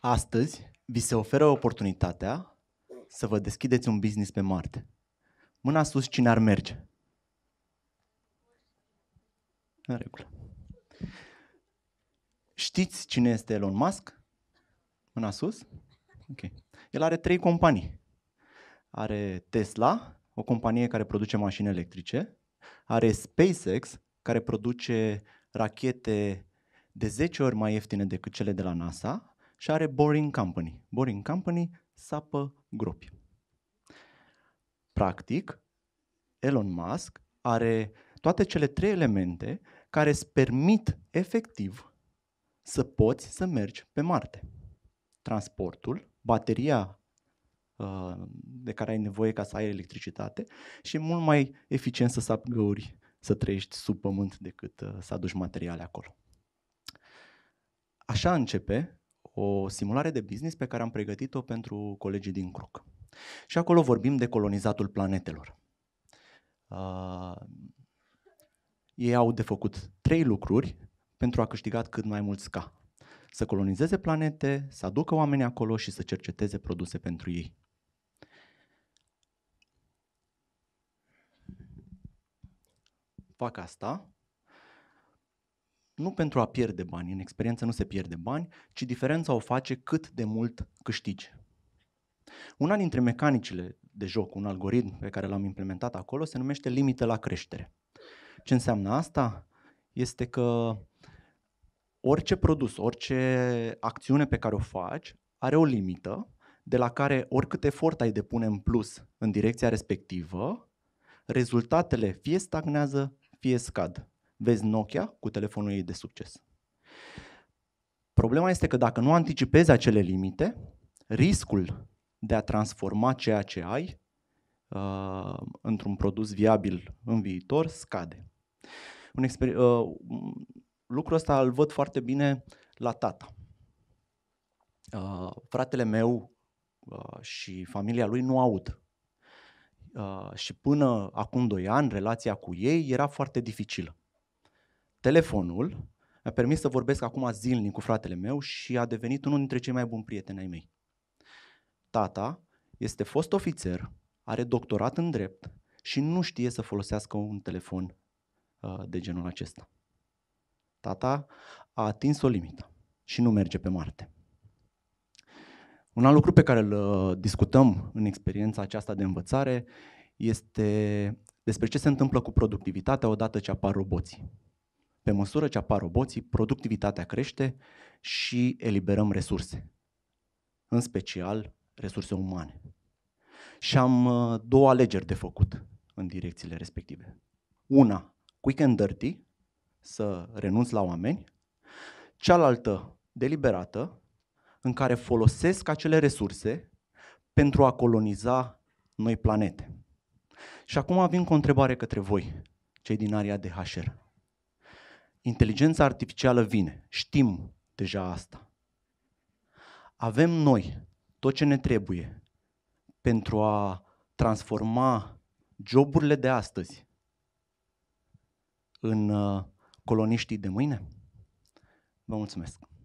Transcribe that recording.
Astăzi vi se oferă oportunitatea să vă deschideți un business pe Marte. Mâna sus, cine ar merge? În regulă. Știți cine este Elon Musk? Mâna sus? Ok. El are trei companii. Are Tesla, o companie care produce mașini electrice. Are SpaceX, care produce rachete de 10 ori mai ieftine decât cele de la NASA și are Boring Company. Boring Company sapă gropi. Practic, Elon Musk are toate cele trei elemente care îți permit efectiv să poți să mergi pe Marte. Transportul, bateria uh, de care ai nevoie ca să ai electricitate și mult mai eficient să sapi găuri, să trăiești sub pământ decât uh, să aduci materiale acolo. Așa începe o simulare de business pe care am pregătit-o pentru colegii din Cruc. Și acolo vorbim de colonizatul planetelor. Uh, ei au de făcut trei lucruri pentru a câștiga cât mai mulți ca. Să colonizeze planete, să aducă oameni acolo și să cerceteze produse pentru ei. Fac asta nu pentru a pierde bani, în experiență nu se pierde bani, ci diferența o face cât de mult câștigi. Una dintre mecanicile de joc, un algoritm pe care l-am implementat acolo, se numește limită la creștere. Ce înseamnă asta? Este că orice produs, orice acțiune pe care o faci, are o limită de la care oricât efort ai depune în plus în direcția respectivă, rezultatele fie stagnează, fie scad vezi Nokia cu telefonul ei de succes. Problema este că dacă nu anticipezi acele limite, riscul de a transforma ceea ce ai uh, într-un produs viabil în viitor scade. Un exper- uh, lucrul ăsta îl văd foarte bine la tata. Uh, fratele meu uh, și familia lui nu aud. Uh, și până acum 2 ani, relația cu ei era foarte dificilă. Telefonul mi-a permis să vorbesc acum zilnic cu fratele meu și a devenit unul dintre cei mai buni prieteni ai mei. Tata este fost ofițer, are doctorat în drept și nu știe să folosească un telefon uh, de genul acesta. Tata a atins o limită și nu merge pe Marte. Un alt lucru pe care îl uh, discutăm în experiența aceasta de învățare este despre ce se întâmplă cu productivitatea odată ce apar roboții. Pe măsură ce apar roboții, productivitatea crește și eliberăm resurse, în special resurse umane. Și am uh, două alegeri de făcut în direcțiile respective. Una, quick and dirty, să renunț la oameni. Cealaltă, deliberată, în care folosesc acele resurse pentru a coloniza noi planete. Și acum vin cu o întrebare către voi, cei din area de HR. Inteligența artificială vine, știm deja asta. Avem noi tot ce ne trebuie pentru a transforma joburile de astăzi în uh, coloniștii de mâine? Vă mulțumesc!